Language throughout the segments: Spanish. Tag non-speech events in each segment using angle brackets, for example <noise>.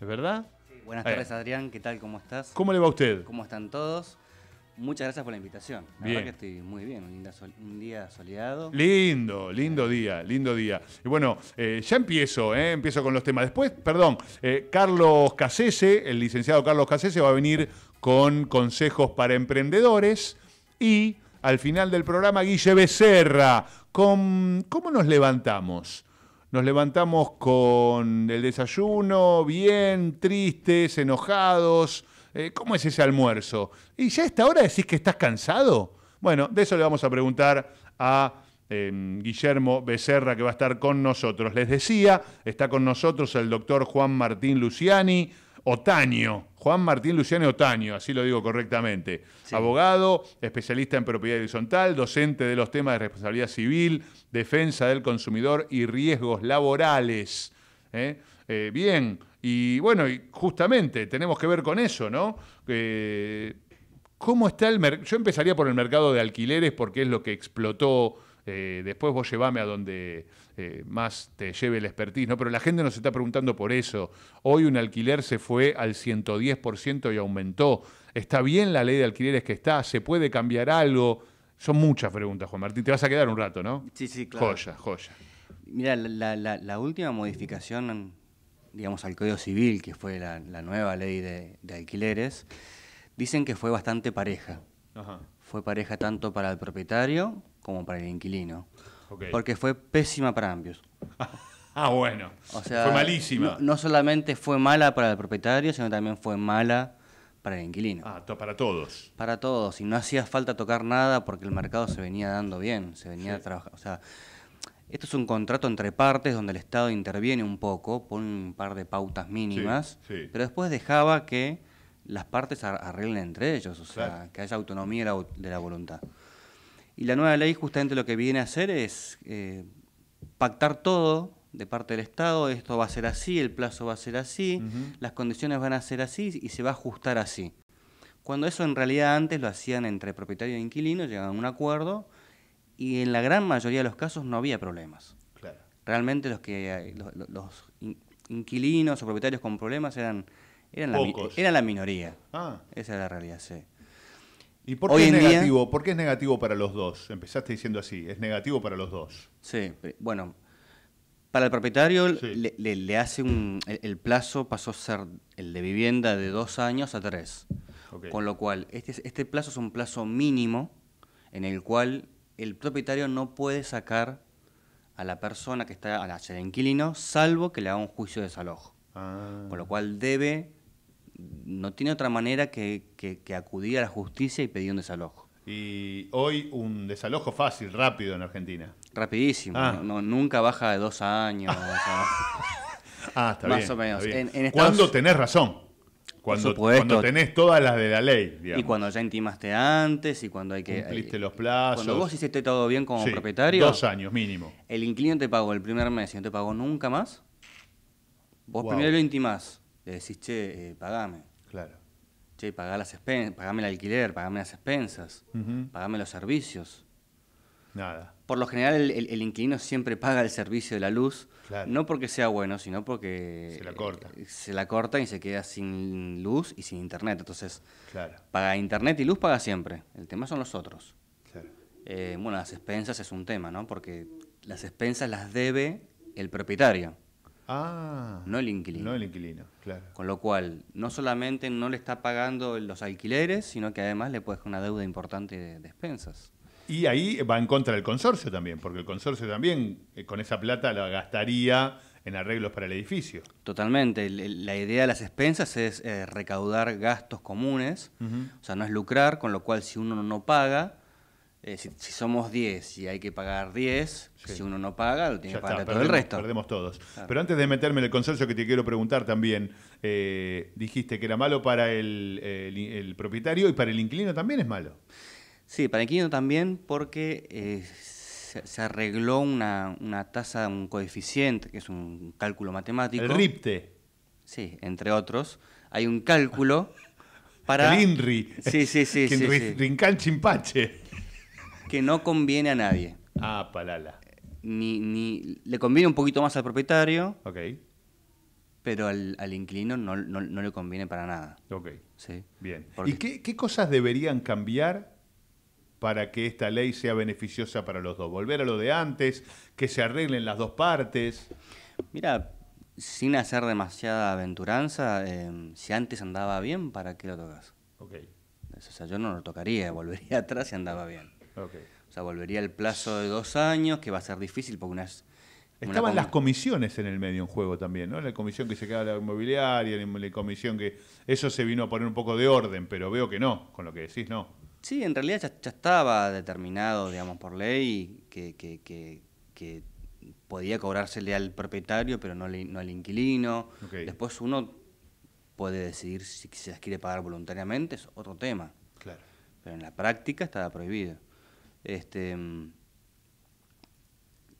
¿Es verdad? Buenas tardes, Adrián. ¿Qué tal? ¿Cómo estás? ¿Cómo le va a usted? ¿Cómo están todos? Muchas gracias por la invitación. La que estoy muy bien, un, día soleado. Lindo, lindo día, lindo día. Y bueno, eh, ya empiezo, eh, empiezo con los temas. Después, perdón, eh, Carlos Casese, el licenciado Carlos Casese va a venir con consejos para emprendedores y al final del programa Guille Becerra con ¿Cómo nos levantamos? Nos levantamos con el desayuno, bien, tristes, enojados. Eh, ¿Cómo es ese almuerzo? ¿Y ya a esta hora decís que estás cansado? Bueno, de eso le vamos a preguntar a em, Guillermo Becerra, que va a estar con nosotros. Les decía, está con nosotros el doctor Juan Martín Luciani, Otaño, Juan Martín Luciano Otaño, así lo digo correctamente. Abogado, especialista en propiedad horizontal, docente de los temas de responsabilidad civil, defensa del consumidor y riesgos laborales. ¿eh? Eh, bien, y bueno, y justamente tenemos que ver con eso, ¿no? Eh, ¿Cómo está el Yo empezaría por el mercado de alquileres porque es lo que explotó. después vos llevame a donde, eh, más te lleve el expertise, ¿no? Pero la gente nos está preguntando por eso. Hoy un alquiler se fue al 110% y aumentó. ¿Está bien la ley de alquileres que está? ¿Se puede cambiar algo? Son muchas preguntas, Juan Martín. Te vas a quedar un rato, ¿no? Sí, sí, claro. Joya, joya. Mira, la, última modificación, digamos, al Código Civil, que fue la, nueva ley de, alquileres, dicen que fue bastante pareja. Fue pareja tanto para el propietario como para el inquilino. Porque fue pésima para ambos. <laughs> ah, bueno. fue malísima. No, solamente fue mala para el propietario, sino también fue mala para el inquilino. Ah, para todos. Para todos. Y no hacía falta tocar nada porque el mercado se venía dando bien, se venía trabajando. O sea, esto es un contrato entre partes donde el Estado interviene un poco, pone un par de pautas mínimas, pero después dejaba que las partes arreglen entre ellos, o sea, que haya autonomía de la voluntad. Y la nueva ley justamente lo que viene a hacer es eh, pactar todo de parte del Estado, esto va a ser así, el plazo va a ser así, las condiciones van a ser así y se va a ajustar así. Cuando eso en realidad antes lo hacían entre propietario e inquilino, llegaban a un acuerdo y en la gran mayoría de los casos no había problemas. Claro. Realmente los que eh, los, inquilinos o propietarios con problemas eran, eran, la, era la minoría. Ah. Esa era la realidad, sí. ¿Y por qué es negativo? ¿Por es negativo para los dos? Empezaste diciendo así, es negativo para los dos. Sí, eh, bueno, para el propietario le, hace un, el, plazo pasó a ser el de vivienda de dos años a tres. Con lo cual, este, este, plazo es un plazo mínimo en el cual el propietario no puede sacar a la persona que está, a la, de inquilino, salvo que le haga un juicio de desalojo. Ah. Con lo cual debe no tiene otra manera que, acudir a la justicia y pedir un desalojo. Y hoy un desalojo fácil, rápido en Argentina. Rapidísimo, ah. nunca baja de dos años. <laughs> ah, está más o menos. Cuando tenés razón. Cuando, tenés todas las de la ley. Y cuando ya intimaste antes y cuando hay que... Cumpliste eh, los plazos. Cuando vos hiciste todo bien como propietario. Dos años mínimo. El inquilino te pagó el primer mes y no te pagó nunca más. Vos primero lo intimás decís, che, eh, pagame. Claro. Che, pagá las pagame el alquiler, pagame las expensas, pagame los servicios. Nada. Por lo general, el, inquilino siempre paga el servicio de la luz, no porque sea bueno, sino porque. Se la corta. Eh, se la corta y se queda sin luz y sin internet. Entonces, claro. paga internet y luz paga siempre. El tema son los otros. Eh, bueno, las expensas es un tema, ¿no? Porque las expensas las debe el propietario. Ah, no el inquilino. No el inquilino, claro. Con lo cual, no solamente no le está pagando los alquileres, sino que además le puede una deuda importante de despensas. Y ahí va en contra del consorcio también, porque el consorcio también eh, con esa plata la gastaría en arreglos para el edificio. Totalmente. La idea de las expensas es eh, recaudar gastos comunes, o sea, no es lucrar, con lo cual si uno no paga, eh, si, somos 10 y hay que pagar 10, si uno no paga, lo tiene que pagar todo el resto. Perdemos todos. Pero antes de meterme en el consorcio que te quiero preguntar también, eh, dijiste que era malo para el, propietario y para el inquilino también es malo. Sí, para el inquilino también porque eh, se, arregló una, una tasa, un coeficiente, que es un cálculo matemático. El RIPTE. Sí, entre otros. Hay un cálculo <laughs> para... El INRI. Sí, sí, sí. <laughs> sí, Chimpache que no conviene a nadie. Ah, palala. Ni, ni, le conviene un poquito más al propietario. Ok. Pero al, al inquilino no, le conviene para nada. Ok. Sí. Bien. ¿Y qué, cosas deberían cambiar para que esta ley sea beneficiosa para los dos? Volver a lo de antes, que se arreglen las dos partes. Mira, sin hacer demasiada aventuranza, em, si antes andaba bien, ¿para qué lo tocas? Ok. O sea, yo no lo tocaría, <laughs> volvería atrás si andaba bien. O sea, volvería el plazo de dos años, que va a ser difícil porque unas... Estaban las comisiones en el medio en juego también, ¿no? La comisión que se queda la inmobiliaria, la comisión que... Eso se vino a poner un poco de orden, pero veo que no, con lo que decís no. Sí, en realidad ya, estaba determinado, digamos, por ley que, que, que, que podía cobrársele al propietario, pero no, le, al inquilino. Después uno puede decidir si se las quiere pagar voluntariamente, es otro tema. Claro. Pero en la práctica estaba prohibido. Este, mm,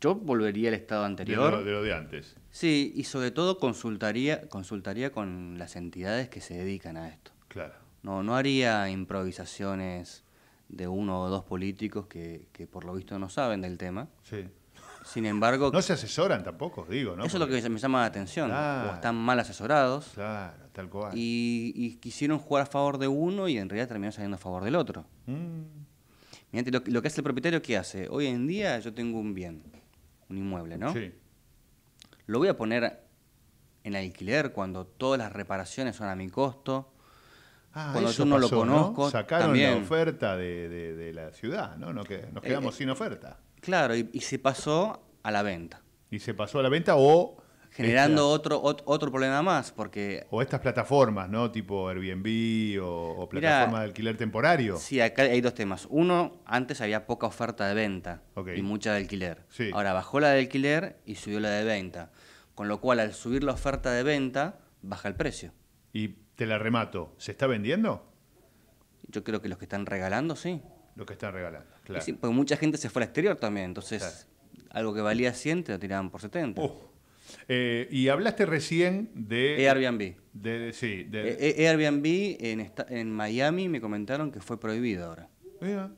yo volvería al estado anterior. De lo, de antes. Sí, y sobre todo consultaría, consultaría con las entidades que se dedican a esto. Claro. No, no haría improvisaciones de uno o dos políticos que, que por lo visto no saben del tema. Sí. Sin embargo... no se asesoran tampoco, digo, ¿no? Eso es lo que me llama la atención. O están mal asesorados. Claro, Y, quisieron jugar a favor de uno y en realidad terminaron saliendo a favor del otro. Mm lo, que hace el propietario, ¿qué hace? Hoy en día yo tengo un bien, un inmueble, ¿no? Sí. Lo voy a poner en alquiler cuando todas las reparaciones son a mi costo. Ah, cuando yo no lo conozco. Sacaron también. oferta de, la ciudad, ¿no? Nos, eh, quedamos eh, sin oferta. Claro, y, y se pasó a la venta. Y se pasó a la venta o generando otro, otro problema más, porque... O estas plataformas, ¿no? Tipo Airbnb o, o plataforma de alquiler temporario. Sí, acá hay dos temas. Uno, antes había poca oferta de venta y mucha de alquiler. Ahora bajó la de alquiler y subió la de venta. Con lo cual, al subir la oferta de venta, baja el precio. Y te la remato, ¿se está vendiendo? Yo creo que los que están regalando, sí. Los que están regalando, claro. porque mucha gente se fue al exterior también, entonces... Algo que valía 100 te lo tiraban por 70. Eh, y hablaste recién de... Airbnb. sí, eh, eh, Airbnb en, Miami me comentaron que fue prohibido ahora.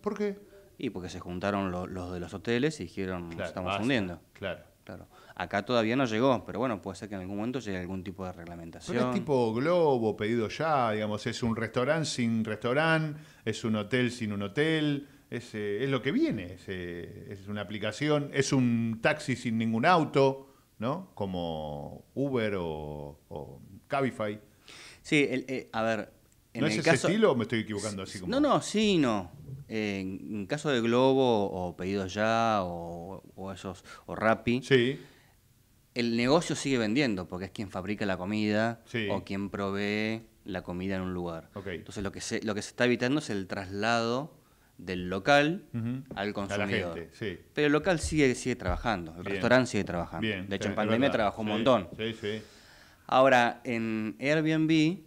¿Por qué? Y porque se juntaron los de los hoteles y dijeron, estamos fundiendo Claro. Claro. Acá todavía no llegó, pero bueno, puede ser que en algún momento llegue algún tipo de reglamentación. Pero es tipo globo, pedido ya, digamos, es un restaurante sin restaurante, es un hotel sin un hotel, es, lo que viene, es una aplicación, es un taxi sin ningún auto. ¿no? Como Uber o, Cabify. Sí, eh, a ver. En ¿No es ese estilo o me estoy equivocando así como? No, no, sí, no. Eh, en caso de Globo o Pedido Ya o, esos o Rappi, el negocio sigue vendiendo porque es quien fabrica la comida o quien provee la comida en un lugar. Entonces lo que lo que se está evitando es el traslado del local al consumidor. Pero el local sigue, sigue trabajando, el restaurante sigue trabajando. de hecho, en pandemia trabajó un montón. Ahora, en Airbnb,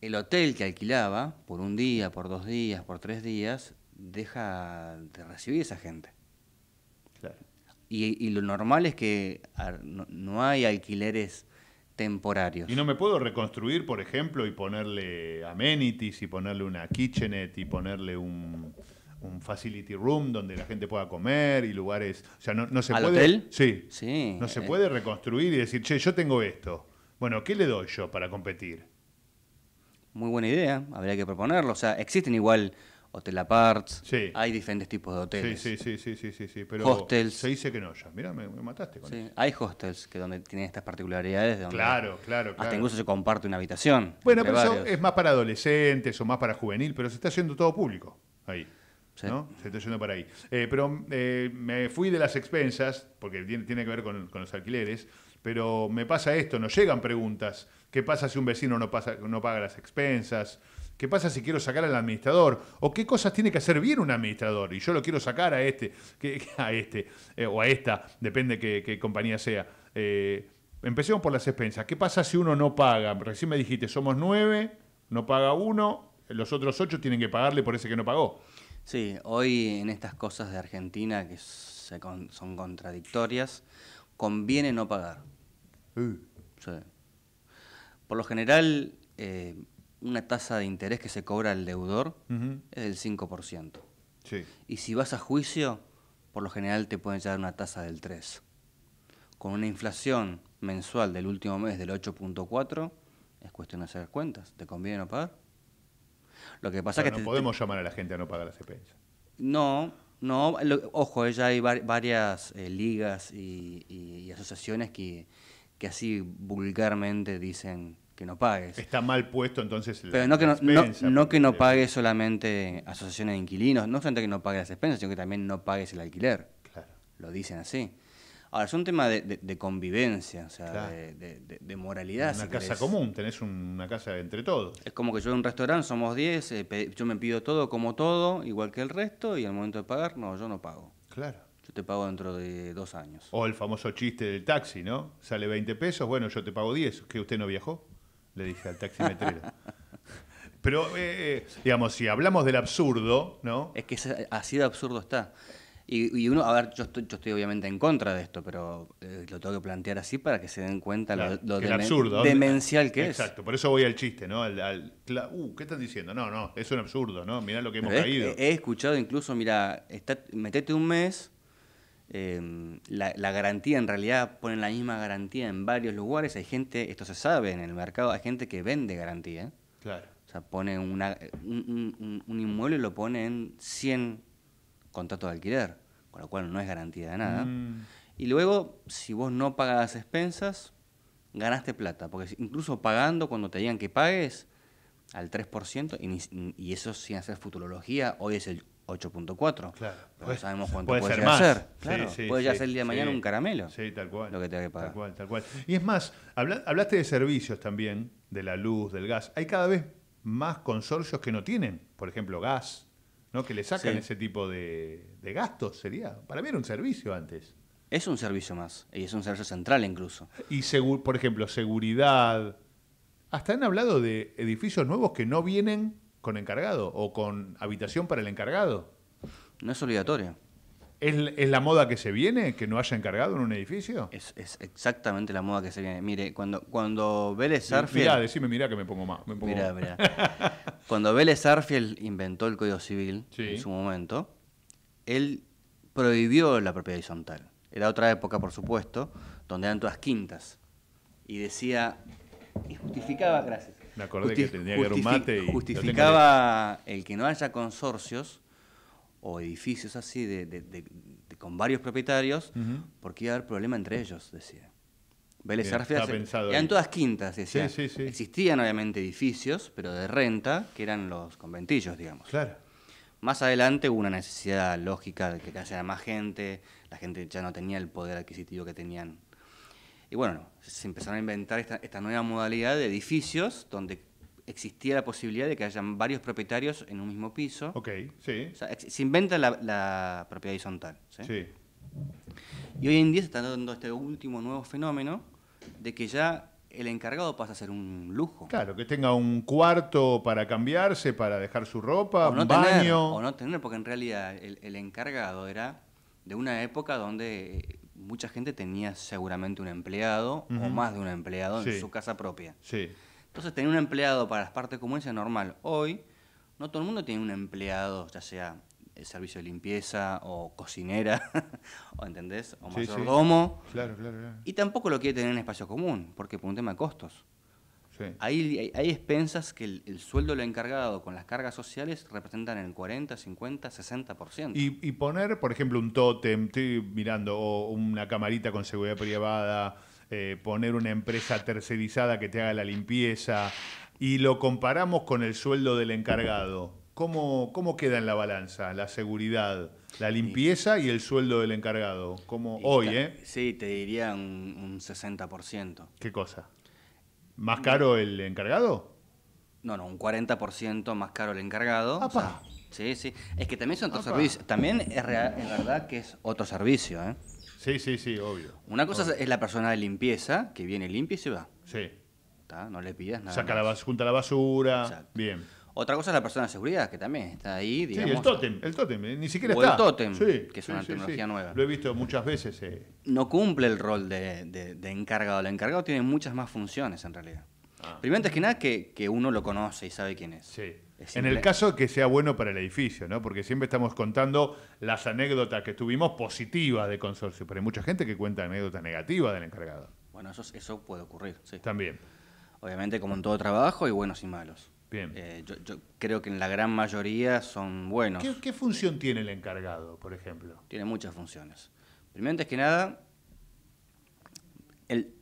el hotel que alquilaba por un día, por dos días, por tres días, deja de recibir a esa gente. Y, lo normal es que no, no hay alquileres temporarios. Y no me puedo reconstruir, por ejemplo, y ponerle amenities, y ponerle una kitchenette, y ponerle un, un facility room donde la gente pueda comer y lugares. O sea, no, no se ¿Al puede. hotel? Sí. No se eh. puede reconstruir y decir, che, yo tengo esto. Bueno, ¿qué le doy yo para competir? Muy buena idea, habría que proponerlo. O sea, existen igual hotel apart, sí. hay diferentes tipos de hoteles. Sí, sí, sí, sí, sí, sí, hostels. se dice que no ya. Mira, me, mataste con sí. Hay hostels que donde tienen estas particularidades. claro, claro, Hasta incluso se comparte una habitación. Bueno, pero eso es más para adolescentes o más para juvenil, pero se está haciendo todo público ahí. Se está yendo por ahí. Eh, pero eh, me fui de las expensas, porque tiene, que ver con, los alquileres, pero me pasa esto, nos llegan preguntas. ¿Qué pasa si un vecino no, pasa, no paga las expensas? ¿Qué pasa si quiero sacar al administrador? ¿O qué cosas tiene que hacer bien un administrador? Y yo lo quiero sacar a este, a este, eh, o a esta, depende qué compañía sea. empecemos por las expensas. ¿Qué pasa si uno no paga? Recién me dijiste, somos nueve, no paga uno, los otros ocho tienen que pagarle por ese que no pagó. Sí, hoy en estas cosas de Argentina que son contradictorias, conviene no pagar. Uh. Por lo general, eh, una tasa de interés que se cobra al deudor es del 5%. Sí. Y si vas a juicio, por lo general te pueden llegar una tasa del 3%. Con una inflación mensual del último mes del 8.4%, es cuestión de hacer cuentas. ¿Te conviene no pagar? Lo que pasa que... No podemos llamar a la gente a no pagar las expensas. No, no, ojo, eh, ya hay varias eh, ligas y, asociaciones que, que así vulgarmente dicen que no pagues. Está mal puesto entonces Pero no que no, no, que no pagues solamente asociaciones de inquilinos, no solamente que no pagues las expensas, sino que también no pagues el alquiler. Claro. Lo dicen así. Ahora, es un tema de, convivencia, o sea, de, de, moralidad. Una casa común, tenés una casa entre todos. Es como que yo en un restaurante somos 10, eh, yo me pido todo, como todo, igual que el resto, y al momento de pagar, no, yo no pago. Claro. Yo te pago dentro de dos años. O el famoso chiste del taxi, ¿no? Sale 20 pesos, bueno, yo te pago 10. ¿Que usted no viajó? Le dije al taximetrero. <laughs> Pero, eh, eh, digamos, si hablamos del absurdo, ¿no? Es que así de absurdo está. Y, uno, a ver, yo estoy, obviamente en contra de esto, pero eh, lo tengo que plantear así para que se den cuenta lo, demencial que es. Exacto, por eso voy al chiste, ¿no? Al, uh, ¿qué están diciendo? No, no, es un absurdo, ¿no? Mirá lo que hemos caído. he escuchado incluso, mira, está, metete un mes, em, la, garantía, en realidad ponen la misma garantía en varios lugares, hay gente, esto se sabe en el mercado, hay gente que vende garantía. Claro. O sea, pone una, un, un inmueble y lo pone en 100 contratos de alquiler con lo cual no es garantía de nada. Mm. Y luego, si vos no pagas expensas, ganaste plata, porque incluso pagando, cuando te digan que pagues, al 3%, y, eso sin hacer futurología, hoy es el 8.4. Claro. Pero sabemos cuánto puede, ser puede ya ser el día de mañana un caramelo. Sí, tal cual. Lo que te que pagar. Tal cual, tal cual. Y es más, hablaste de servicios también, de la luz, del gas. Hay cada vez más consorcios que no tienen, por ejemplo, gas, ¿no? Que le sacan ese tipo de, de gastos, sería. Para mí era un servicio antes. Es un servicio más, y es un servicio central incluso. Y, por ejemplo, seguridad. Hasta han hablado de edificios nuevos que no vienen con encargado o con habitación para el encargado. No es obligatorio. ¿Es, la moda que se viene, que no haya encargado en un edificio? Es, exactamente la moda que se viene. Mire, cuando, cuando Vélez Arfiel... Mirá, decime, mirá que me pongo más. Me mirá, <laughs> cuando Vélez Sarfield inventó el Código Civil en su momento, él prohibió la propiedad horizontal. Era otra época, por supuesto, donde eran todas quintas. Y decía... Y justificaba... Gracias. Me acordé que tenía que dar un mate y... Justificaba el que no haya consorcios o edificios así de, de, con varios propietarios, porque iba a haber problema entre ellos, decía. Vélez eran todas quintas, decía. Existían obviamente edificios, pero de renta, que eran los conventillos, digamos. Claro. Más adelante hubo una necesidad lógica de que haya más gente, la gente ya no tenía el poder adquisitivo que tenían. Y bueno, se empezaron a inventar esta, esta nueva modalidad de edificios donde existía la posibilidad de que hayan varios propietarios en un mismo piso. Ok, sí. se inventa la, propiedad horizontal. ¿sí? Y hoy en día se está dando este último nuevo fenómeno de que ya el encargado pasa a ser un lujo. Claro, que tenga un cuarto para cambiarse, para dejar su ropa, un baño. O no tener, porque en realidad el, encargado era de una época donde eh, mucha gente tenía seguramente un empleado o más de un empleado en su casa propia. Sí. Entonces, tener un empleado para las partes comunes es normal. Hoy, no todo el mundo tiene un empleado, ya sea el servicio de limpieza o cocinera, <laughs> o entendés, o Y tampoco lo quiere tener en espacio común, porque por un tema de costos. Sí. Hay, hay, expensas que el, sueldo del encargado con las cargas sociales representan el 40, 50, 60%. Y, y poner, por ejemplo, un tótem, estoy mirando, o una camarita con seguridad privada eh, poner una empresa tercerizada que te haga la limpieza y lo comparamos con el sueldo del encargado, ¿cómo, cómo queda en la balanza la seguridad? La limpieza y el sueldo del encargado, como hoy, ¿eh? Sí, te diría un, 60%. ¿Qué cosa? ¿Más caro el encargado? No, no, un 40% más caro el encargado. sí, sí. Es que también son otro servicio, También es, es verdad que es otro servicio, ¿eh? Sí, sí, sí, obvio. Una cosa es la persona de limpieza, que viene limpia y se va. Sí. No le pidas nada. Saca la junta la basura. Bien. Otra cosa es la persona de seguridad, que también está ahí, Sí, el tótem, el tótem, eh, ni siquiera o está. el tótem, que es una tecnología nueva. Lo he visto muchas veces. Eh. No cumple el rol de, encargado. El encargado tiene muchas más funciones, en realidad. Ah. Primero, antes que nada, que, que uno lo conoce y sabe quién es. Sí en el caso de que sea bueno para el edificio, ¿no? Porque siempre estamos contando las anécdotas que tuvimos positivas de consorcio, pero hay mucha gente que cuenta anécdotas negativas del encargado. Bueno, eso, eso puede ocurrir, sí. También. Obviamente, como en todo trabajo, hay buenos y malos. Bien. Eh, yo, creo que en la gran mayoría son buenos. ¿Qué, ¿Qué, función tiene el encargado, por ejemplo? Tiene muchas funciones. Primero, antes que nada,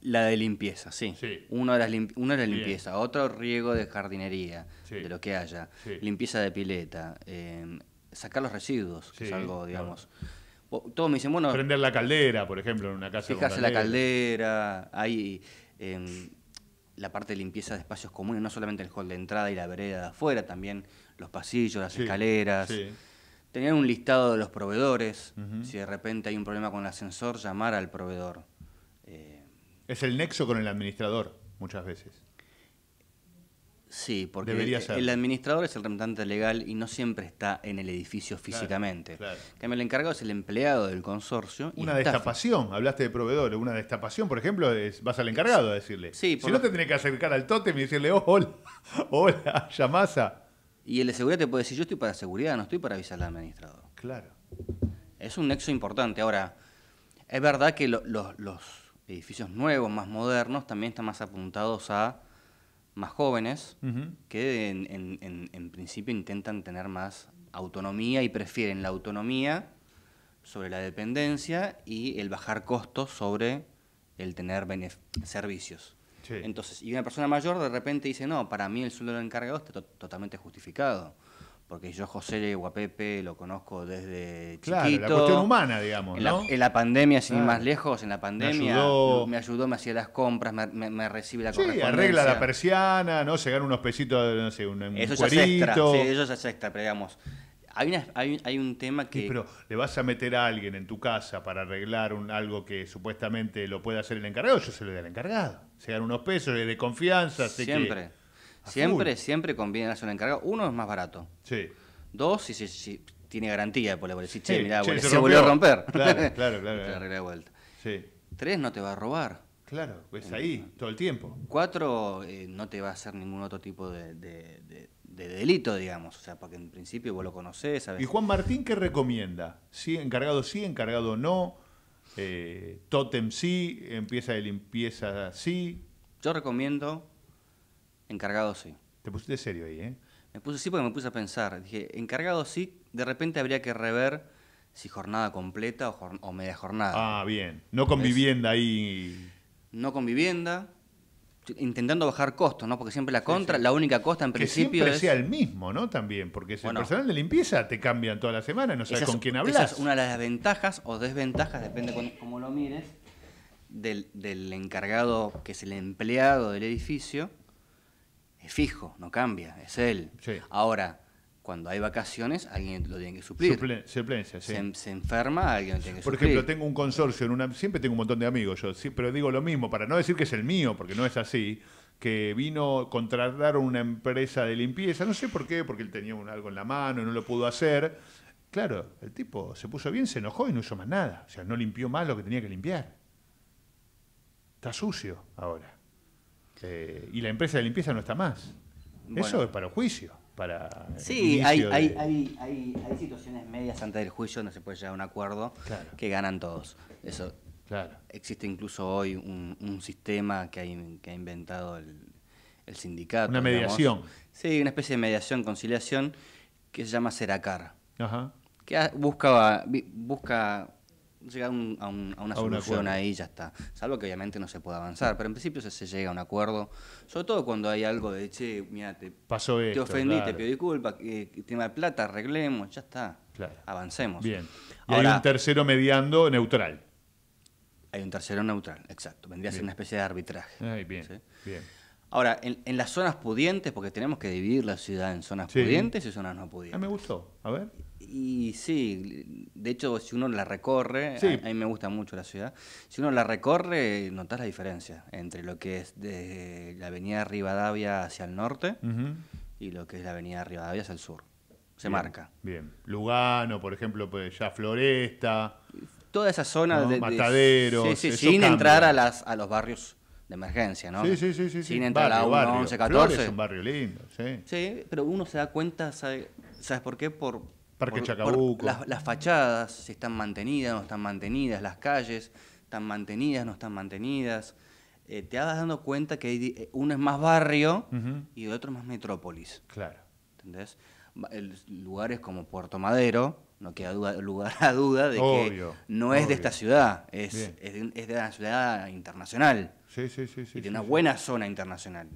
la de limpieza, sí. una Uno era, uno limpieza, otro riego de jardinería, de lo que haya. Limpieza de pileta, em, sacar los residuos, que es algo, digamos. Todos me dicen, bueno. Prender la caldera, por ejemplo, en una casa. Fijarse la caldera, hay. Em, la parte de limpieza de espacios comunes, no solamente el hall de entrada y la vereda de afuera, también los pasillos, las escaleras tener un listado de los proveedores. Si de repente hay un problema con el ascensor, llamar al proveedor. Eh, es el nexo con el administrador, muchas veces. Sí, porque el, administrador es el representante legal y no siempre está en el edificio físicamente. que me lo el encargado es el empleado del consorcio. Y una destapación, hablaste de proveedores, una destapación, por ejemplo, vas al encargado a decirle. Sí, si no te tenés que acercar al tótem y decirle, oh, hola, <laughs> hola, llamasa. Y el de seguridad te puede decir, yo estoy para seguridad, no estoy para avisar al administrador. Claro. Es un nexo importante. Ahora, es verdad que los edificios nuevos, más modernos, también están más apuntados a más jóvenes que en, principio intentan tener más autonomía y prefieren la autonomía sobre la dependencia y el bajar costos sobre el tener servicios. Entonces, y una persona mayor de repente dice, no, para mí el sueldo del encargado está totalmente justificado porque yo José Guapepe lo conozco desde claro, la cuestión humana, digamos, en La, pandemia, sin ir más lejos, en la pandemia me ayudó, me, hacía las compras, me, recibe la sí, arregla la persiana, ¿no? Se gana unos pesitos, no sé, un, un eso Es pero digamos... Hay, hay, un tema que... pero le vas a meter a alguien en tu casa para arreglar un, algo que supuestamente lo puede hacer el encargado, yo se lo doy al encargado. Se gana unos pesos, de confianza. Siempre. Siempre, siempre conviene hacer un encargado Uno es más barato. Sí. Dos, si, si, tiene garantía por le Si, che, se, se volvió a romper. <laughs> Claro, claro, <laughs> claro. de vuelta. Sí. Tres, no te va a robar. Claro, pues ahí, todo el tiempo. Cuatro, eh, no te va a hacer ningún otro tipo de, delito, digamos. O sea, porque en principio vos lo conocés. ¿Y Juan Martín qué recomienda? ¿Sí, encargado sí, encargado no? Eh, ¿Totem sí? ¿Empieza de limpieza sí? Yo recomiendo Encargado sí. Te pusiste serio ahí, ¿eh? Me puse sí porque me puse a pensar. Dije, encargado sí, de repente habría que rever si jornada completa o, media jornada. Ah, bien. No con vivienda ahí. No con vivienda. Intentando bajar costos, ¿no? Porque siempre la contra, la única costa en que principio. Siempre sea el mismo, ¿no? También, porque si el personal de limpieza te cambian toda la semana, no sabes con quién hablas. Esa es una de las ventajas o desventajas, depende cómo lo mires, del, del encargado que es el empleado del edificio fijo, no cambia, es él. Ahora, cuando hay vacaciones, alguien lo tiene que suplir. se, enferma, alguien lo tiene que suplir. Por ejemplo, tengo un consorcio, en una, siempre tengo un montón de amigos, yo sí, pero digo lo mismo, para no decir que es el mío, porque no es así, que vino, a contratar una empresa de limpieza, no sé por qué, porque él tenía algo en la mano y no lo pudo hacer. Claro, el tipo se puso bien, se enojó y no hizo más nada. O sea, no limpió más lo que tenía que limpiar. Está sucio ahora. Eh, y la empresa de limpieza no está más. Eso es para el juicio. Para sí, hay, situaciones medias antes del juicio, donde se puede llegar a un acuerdo que ganan todos. Eso. Claro. Existe incluso hoy un, sistema que, ha inventado el, sindicato. Una mediación. Sí, una especie de mediación, conciliación, que se llama Seracar. Ajá. Que busca, busca Llegar a, una solución ahí ya está. Salvo que obviamente no se pueda avanzar, pero en principio se, llega a un acuerdo, sobre todo cuando hay algo de, che, mira, te, Pasó esto, te ofendí, te pido disculpas, tema de plata, arreglemos, ya está. Avancemos. Bien. hay un tercero mediando neutral. Hay un tercero neutral, exacto. Vendría a ser una especie de arbitraje. bien, Ahora, en, las zonas pudientes, porque tenemos que dividir la ciudad en zonas pudientes y zonas no pudientes. Ah, me gustó. A ver. Y sí, de hecho, si uno la recorre, a, mí me gusta mucho la ciudad, si uno la recorre, notas la diferencia entre lo que es de la avenida Rivadavia hacia el norte y lo que es la avenida Rivadavia hacia el sur. Se marca. Bien. Lugano, por ejemplo, pues ya Floresta. Toda esa zona de, Mataderos. sin entrar a, las, a los barrios de emergencia, ¿no? Sí, sí, sí. sin entrar a la 11, es un barrio lindo, sí. Sí, pero uno se da cuenta, ¿sabes por qué? Por Parque las, fachadas, si están mantenidas, o no están mantenidas, las calles, están mantenidas, no están mantenidas. Eh, te vas dando cuenta que eh, uno es más barrio y otro más metrópolis. Claro. ¿Entendés? lugares como Puerto Madero, no queda <laughs> lugar a duda de que no es de esta ciudad, es, es de la ciudad internacional. Sí, y tiene una buena zona internacional.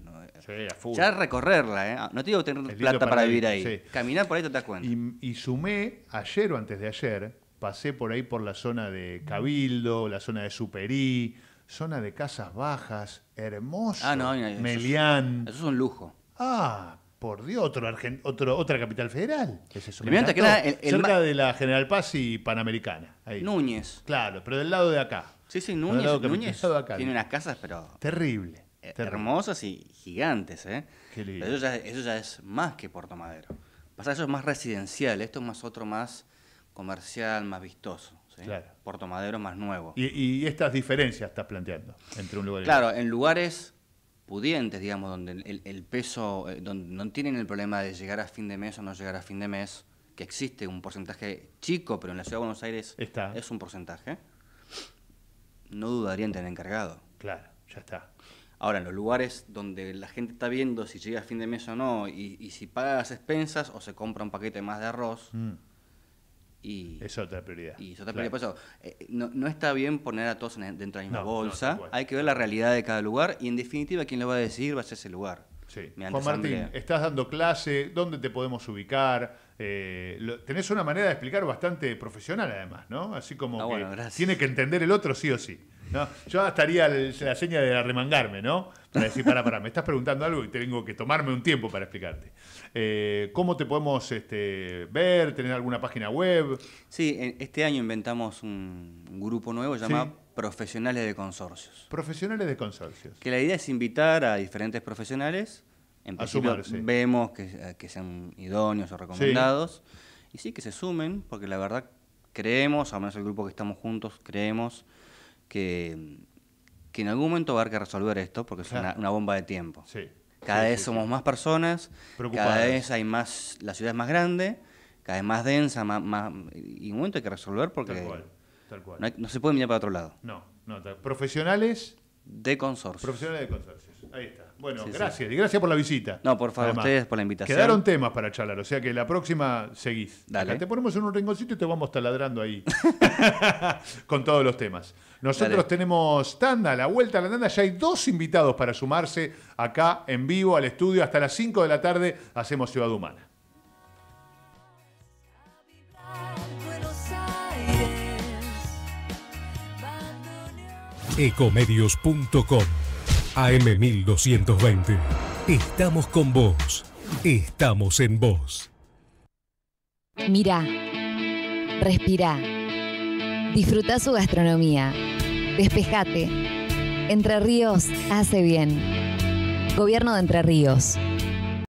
Ya recorrerla, ¿eh? Ah, no te digo tener plata para, vivir ahí. Caminar por ahí te das cuenta. Y, sumé ayer o antes de ayer, pasé por ahí por la zona de Cabildo, la zona de Superí, zona de Casas Bajas, hermoso. Ah, eso Melián. Es, eso es un lujo. Ah, por Dios, otro, argent otro otra capital federal. Es eso, que Cerca de la General Paz y Panamericana. Núñez. Claro, pero del lado de acá. Sí, sí, Núñez, tiene unas casas, pero... Eh, terrible. Hermosas y gigantes, ¿eh? Qué lindo. Pero eso, ya, es más que Puerto Madero. Pasa, eso es más residencial, esto es más otro más comercial, más vistoso. Puerto Madero más nuevo. Y, estas diferencias estás planteando entre un lugar y Claro, en lugares pudientes, digamos, donde el, peso, eh, donde no tienen el problema de llegar a fin de mes o no llegar a fin de mes, que existe un porcentaje chico, pero en la ciudad de Buenos Aires es un porcentaje no dudaría en tener encargado. Claro, ya está. Ahora, en los lugares donde la gente está viendo si llega a fin de mes o no, y, si paga las expensas o se compra un paquete más de arroz. Mm. Y, es otra prioridad. es otra prioridad. Eh, no, está bien poner a todos dentro de la misma bolsa. Hay que ver la realidad de cada lugar y, en definitiva, quien lo va a decidir va a ser ese lugar. Sí. Juan Martín, estás dando clase, ¿dónde te podemos ubicar? Eh, tenés una manera de explicar bastante profesional además, ¿no? Así como ah, que tiene que entender el otro sí o sí. Yo estaría la seña de arremangarme, ¿no? Para decir, pará, pará, me estás preguntando algo y tengo que tomarme un tiempo para explicarte. Eh, ¿Cómo te podemos este, ver? ¿Tenés alguna página web? Sí, este año inventamos un grupo nuevo llamado... Profesionales de consorcios. Profesionales de consorcios. Que la idea es invitar a diferentes profesionales en vemos eh, que, sean idóneos o recomendados. Y sí, que se sumen, porque la verdad creemos, al menos el grupo que estamos juntos, creemos que, en algún momento va a haber que resolver esto, porque es una, bomba de tiempo. Cada vez somos más personas, cada vez hay más, la ciudad es más grande, cada vez más densa, más, más y un momento hay que resolver porque tal cual, No, se puede mirar para otro lado. No, profesionales de consorcio. Profesionales de consorcios, ahí está. Bueno, gracias. Y gracias por la visita. No, por favor, ustedes por la invitación. Quedaron temas para charlar, o sea que la próxima seguís. te ponemos en un rinconcito y te vamos taladrando ahí <laughs> <laughs> con todos los temas. Nosotros tenemos tanda, la vuelta a la tanda. Ya hay dos invitados para sumarse acá en vivo al estudio. Hasta las 5 de la tarde hacemos Ciudad Humana. ecomedios.com AM1220. Estamos con vos. Estamos en vos. Mira, respira, disfruta su gastronomía, despejate. Entre Ríos hace bien. Gobierno de Entre Ríos.